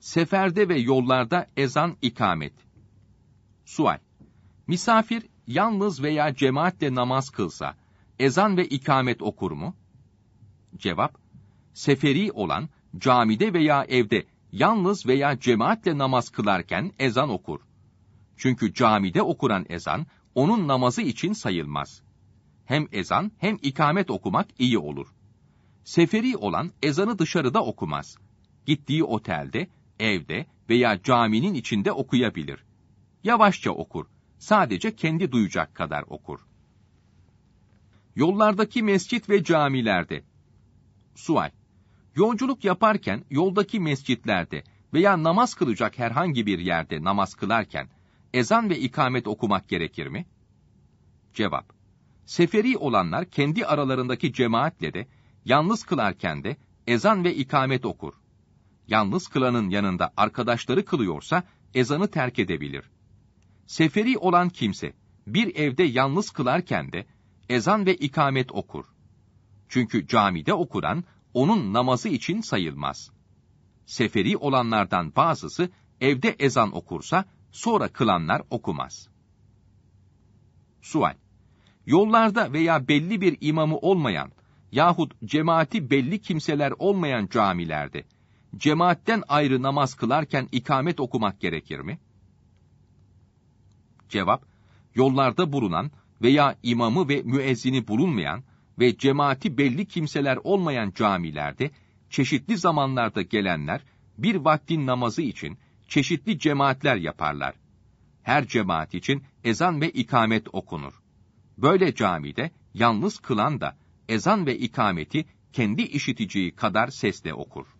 Seferde ve yollarda ezan ikamet. Sual. Misafir yalnız veya cemaatle namaz kılsa, ezan ve ikamet okur mu? Cevap. Seferi olan camide veya evde yalnız veya cemaatle namaz kılarken ezan okur. Çünkü camide okuran ezan onun namazı için sayılmaz. Hem ezan hem ikamet okumak iyi olur. Seferi olan ezanı dışarıda okumaz. Gittiği otelde evde veya caminin içinde okuyabilir. Yavaşça okur, sadece kendi duyacak kadar okur. Yollardaki mescit ve camilerde. Sual. Yolculuk yaparken yoldaki mescitlerde veya namaz kılacak herhangi bir yerde namaz kılarken ezan ve ikamet okumak gerekir mi? Cevap. Seferi olanlar kendi aralarındaki cemaatle de yalnız kılarken de ezan ve ikamet okur yalnız kılanın yanında arkadaşları kılıyorsa ezanı terk edebilir. Seferi olan kimse bir evde yalnız kılarken de ezan ve ikamet okur. Çünkü camide okuran onun namazı için sayılmaz. Seferi olanlardan bazısı evde ezan okursa sonra kılanlar okumaz. Sual Yollarda veya belli bir imamı olmayan yahut cemaati belli kimseler olmayan camilerde cemaatten ayrı namaz kılarken ikamet okumak gerekir mi? Cevap, yollarda bulunan veya imamı ve müezzini bulunmayan ve cemaati belli kimseler olmayan camilerde, çeşitli zamanlarda gelenler, bir vaktin namazı için çeşitli cemaatler yaparlar. Her cemaat için ezan ve ikamet okunur. Böyle camide yalnız kılan da ezan ve ikameti kendi işiteceği kadar sesle okur.